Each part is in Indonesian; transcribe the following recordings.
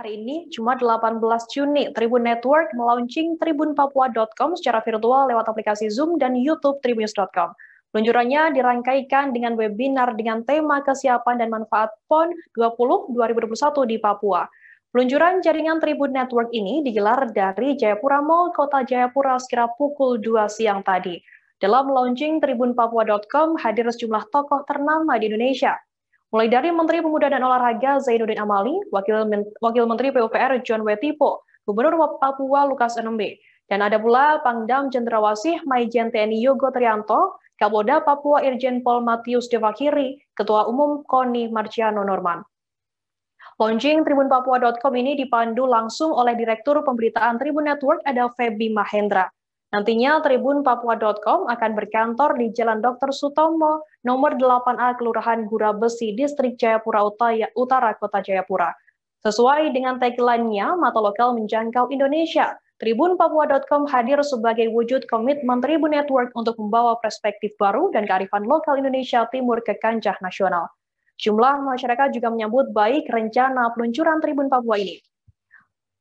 hari ini, cuma 18 Juni, Tribun Network melaunching tribunpapua.com secara virtual lewat aplikasi Zoom dan YouTube tribunnews.com. Peluncurannya dirangkaikan dengan webinar dengan tema kesiapan dan manfaat PON 20 2021 di Papua. Peluncuran jaringan Tribun Network ini digelar dari Jayapura Mall, Kota Jayapura sekira pukul 2 siang tadi. Dalam launching tribunpapua.com hadir sejumlah tokoh ternama di Indonesia, Mulai dari Menteri Pemuda dan Olahraga Zainuddin Amali, Wakil, Men Wakil Menteri PUPR John Wetipo, Gubernur Papua Lukas NMB, dan ada pula Pangdam Jenderawasih Maijen TNI Yogo Trianto, Kapolda Papua Irjen Pol Matius Devakiri, Ketua Umum Koni Marciano Norman. Launching TribunPapua.com ini dipandu langsung oleh Direktur Pemberitaan Tribun Network ada Febi Mahendra. Nantinya tribunpapua.com akan berkantor di Jalan Dr. Sutomo, nomor 8A Kelurahan Gura Besi, Distrik Jayapura Utaya, Utara, Kota Jayapura. Sesuai dengan tagline-nya, mata lokal menjangkau Indonesia. Tribunpapua.com hadir sebagai wujud komitmen Tribun Network untuk membawa perspektif baru dan kearifan lokal Indonesia Timur ke kancah nasional. Jumlah masyarakat juga menyambut baik rencana peluncuran Tribun Papua ini.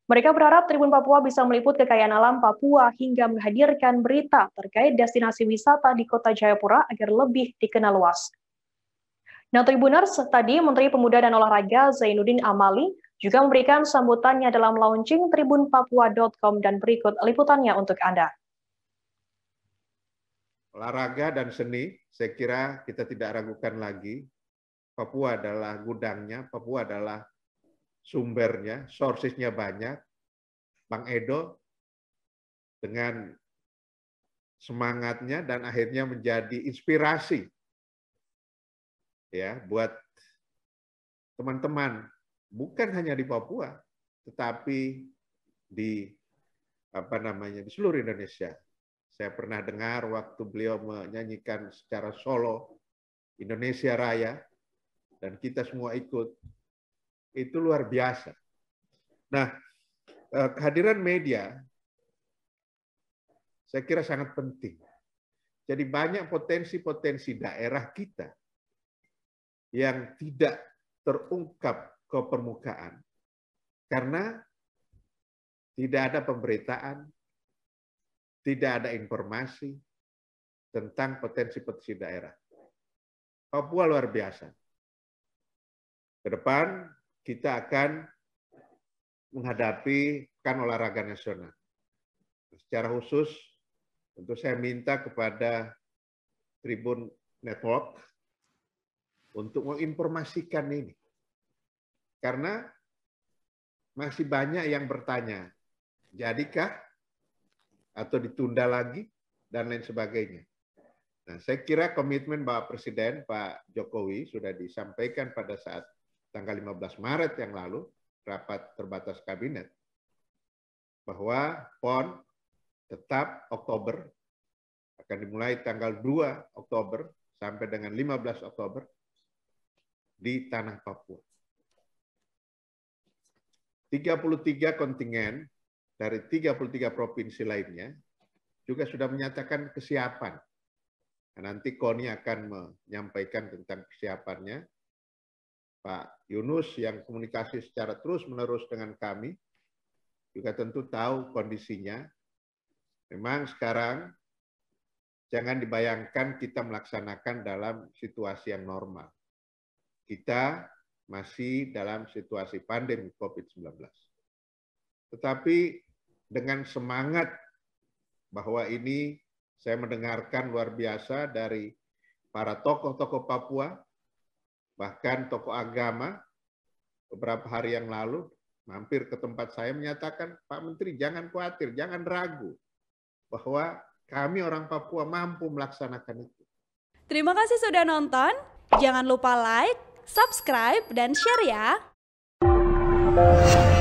Mereka berharap Tribun Papua bisa meliput kekayaan alam Papua hingga menghadirkan berita terkait destinasi wisata di kota Jayapura agar lebih dikenal luas. Nah, Tribuners, tadi Menteri Pemuda dan Olahraga Zainuddin Amali juga memberikan sambutannya dalam launching tribunpapua.com dan berikut liputannya untuk Anda. Olahraga dan seni, saya kira kita tidak ragukan lagi. Papua adalah gudangnya, Papua adalah sumbernya, sourcesnya banyak. Bang Edo dengan semangatnya dan akhirnya menjadi inspirasi ya buat teman-teman bukan hanya di Papua tetapi di apa namanya di seluruh Indonesia. Saya pernah dengar waktu beliau menyanyikan secara solo Indonesia Raya dan kita semua ikut itu luar biasa. Nah, eh, kehadiran media saya kira sangat penting. Jadi banyak potensi-potensi daerah kita yang tidak terungkap ke permukaan karena tidak ada pemberitaan, tidak ada informasi tentang potensi-potensi daerah. Papua luar biasa. Ke depan kita akan menghadapi kan olahraga nasional. Secara khusus, tentu saya minta kepada Tribun Network untuk menginformasikan ini. Karena masih banyak yang bertanya, jadikah atau ditunda lagi dan lain sebagainya. Nah, saya kira komitmen Bapak Presiden Pak Jokowi sudah disampaikan pada saat tanggal 15 Maret yang lalu, rapat terbatas kabinet, bahwa PON tetap Oktober akan dimulai tanggal 2 Oktober sampai dengan 15 Oktober di tanah Papua. 33 kontingen dari 33 provinsi lainnya juga sudah menyatakan kesiapan. Nah, nanti KONI akan menyampaikan tentang kesiapannya Pak Yunus yang komunikasi secara terus-menerus dengan kami, juga tentu tahu kondisinya. Memang sekarang jangan dibayangkan kita melaksanakan dalam situasi yang normal. Kita masih dalam situasi pandemi COVID-19. Tetapi dengan semangat bahwa ini saya mendengarkan luar biasa dari para tokoh-tokoh Papua Bahkan tokoh agama beberapa hari yang lalu mampir ke tempat saya menyatakan, Pak Menteri jangan khawatir, jangan ragu bahwa kami orang Papua mampu melaksanakan itu. Terima kasih sudah nonton. Jangan lupa like, subscribe, dan share ya.